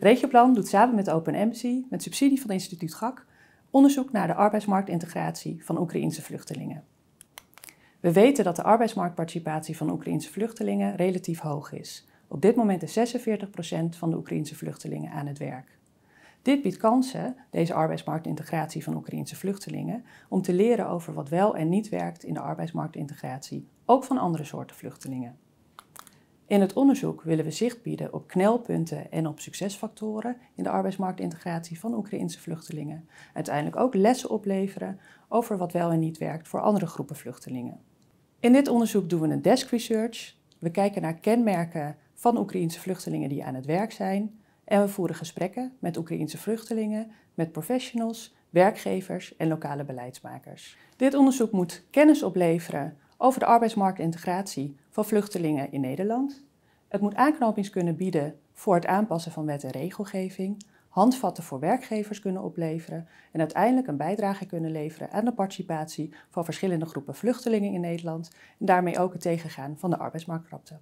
Regioplan doet samen met Open Embassy, met subsidie van het instituut GAK, onderzoek naar de arbeidsmarktintegratie van Oekraïense vluchtelingen. We weten dat de arbeidsmarktparticipatie van Oekraïense vluchtelingen relatief hoog is. Op dit moment is 46% van de Oekraïense vluchtelingen aan het werk. Dit biedt kansen, deze arbeidsmarktintegratie van Oekraïense vluchtelingen, om te leren over wat wel en niet werkt in de arbeidsmarktintegratie, ook van andere soorten vluchtelingen. In het onderzoek willen we zicht bieden op knelpunten en op succesfactoren in de arbeidsmarktintegratie van Oekraïnse vluchtelingen. Uiteindelijk ook lessen opleveren over wat wel en niet werkt voor andere groepen vluchtelingen. In dit onderzoek doen we een desk research. We kijken naar kenmerken van Oekraïense vluchtelingen die aan het werk zijn. En we voeren gesprekken met Oekraïense vluchtelingen, met professionals, werkgevers en lokale beleidsmakers. Dit onderzoek moet kennis opleveren over de arbeidsmarktintegratie van vluchtelingen in Nederland. Het moet aanknopings kunnen bieden voor het aanpassen van wet en regelgeving, handvatten voor werkgevers kunnen opleveren en uiteindelijk een bijdrage kunnen leveren aan de participatie van verschillende groepen vluchtelingen in Nederland en daarmee ook het tegengaan van de arbeidsmarktkrapte.